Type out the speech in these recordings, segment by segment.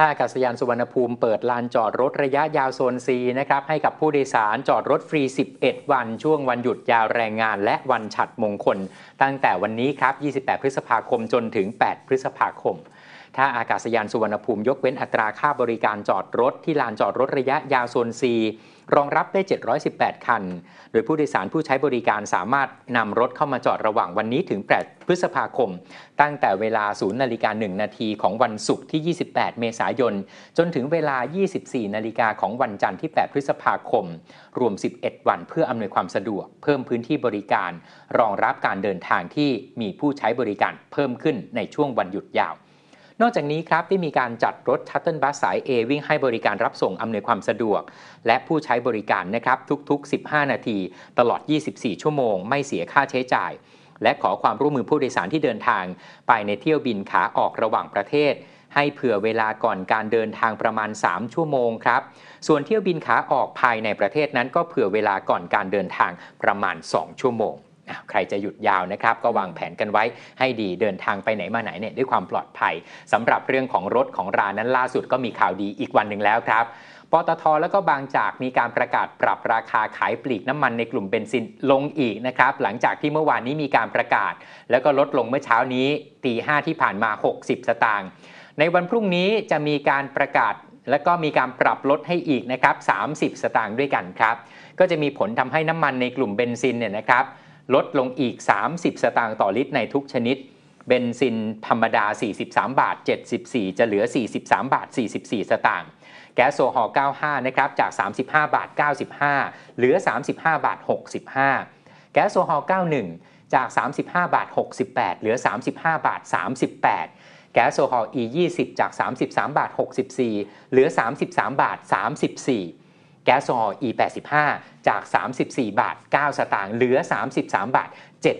ท่าอากาศยานสุวรรณภูมิเปิดลานจอดรถระยะยาวโซนซีนะครับ ให้กับผู้โดยสารจอดรถฟรี 11 วันช่วงวันหยุดยาวแรงงานและวันฉัดมงคล ตั้งแต่วันนี้ครับ 28 พฤษภาคมจนถึง 8 พฤษภาคมถ้าอากาศยานสุวรรณภูมิยกเว้นอัตราค่าบริการจอดรถที่ลานจอดรถระยะยาวโซน C รองรับได้ 718 คัน โดยผู้โดยสารผู้ใช้บริการสามารถนำรถเข้ามาจอดระหว่างวันนี้ถึง 8 พฤษภาคม ตั้งแต่เวลา0นาฬิกา1นาทีของวันศุกร์ที่ 28 เมษายน จนถึงเวลา 24 นาฬิกาของวันจันทร์ที่ 8 พฤษภาคม รวม 11 วันเพื่ออำนวยความสะดวก เพิ่มพื้นที่บริการ รองรับการเดินทางที่มีผู้ใช้บริการเพิ่มขึ้นในช่วงวันหยุดยาวนอกจากนี้ครับได้มีการจัดรถชัตเติลบัสสาย A วิ่งให้บริการรับส่งอำนวยความสะดวก และผู้ใช้บริการนะครับทุกๆ 15 นาทีตลอด 24 ชั่วโมงไม่เสียค่าใช้จ่าย และขอความร่วมมือผู้โดยสารที่เดินทางไปในเที่ยวบินขาออกระหว่างประเทศ ให้เผื่อเวลาก่อนการเดินทางประมาณ 3 ชั่วโมงครับส่วนเที่ยวบินขาออกภายในประเทศนั้นก็เผื่อเวลาก่อนการเดินทางประมาณ 2 ชั่วโมงใครจะหยุดยาวนะครับก็วางแผนกันไว้ให้ดีเดินทางไปไหนมาไหนเนี่ยด้วยความปลอดภัย สำหรับเรื่องของรถของรานั้นล่าสุดก็มีข่าวดีอีกวันหนึ่งแล้วครับปตทและก็บางจากมีการประกาศปรับราคาขายปลีกน้ำมันในกลุ่มเบนซินลงอีกนะครับ หลังจากที่เมื่อวานนี้มีการประกาศ แล้วก็ลดลงเมื่อเช้านี้ตีห้ที่ผ่านมา 60 สตางค์ในวันพรุ่งนี้จะมีการประกาศ และก็มีการปรับลดให้อีกนะครับ 30 สตางค์ด้วยกันครับ ก็จะมีผลทำให้น้ำมันในกลุ่มเบนซินเนี่ยนะครับลดลงอีก 30 สตางค์ต่อลิตรในทุกชนิดเบนซิน ธรรมดา 43 บาท 74 จะเหลือ 43 บาท 44 สตางค์ แก๊สโซฮอล95นะครับจาก 35 บาท 95 เหลือ 35 บาท 65 แก๊สโซฮอล91 จาก 35 บาท 68 เหลือ 35 บาท 38 แก๊สโซฮอล E20 จาก 33 บาท 64 เหลือ 33 บาท 34แก๊สโซฮอล์ E85 จาก 34 บาท 9 สตางค์ เหลือ 33 บาท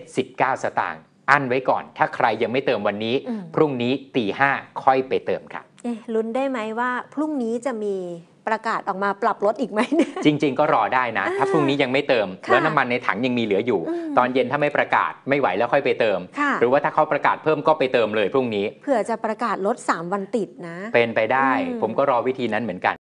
79 สตางค์ อันไว้ก่อน ถ้าใครยังไม่เติมวันนี้ พรุ่งนี้ตีห้าค่อยไปเติมค่ะลุ้นได้ไหมว่า พรุ่งนี้จะมีประกาศออกมาปรับลดอีกไหม จริงๆ ก็รอได้นะ ถ้าพรุ่งนี้ยังไม่เติม แล้วน้ำมันในถังยังมีเหลืออยู่ ตอนเย็นถ้าไม่ประกาศไม่ไหวแล้วค่อยไปเติม หรือว่าถ้าเขาประกาศเพิ่มก็ไปเติมเลยพรุ่งนี้ เผื่อจะประกาศลด 3 วันติดนะ เป็นไปได้ ผมก็รอวิธีนั้นเหมือนกัน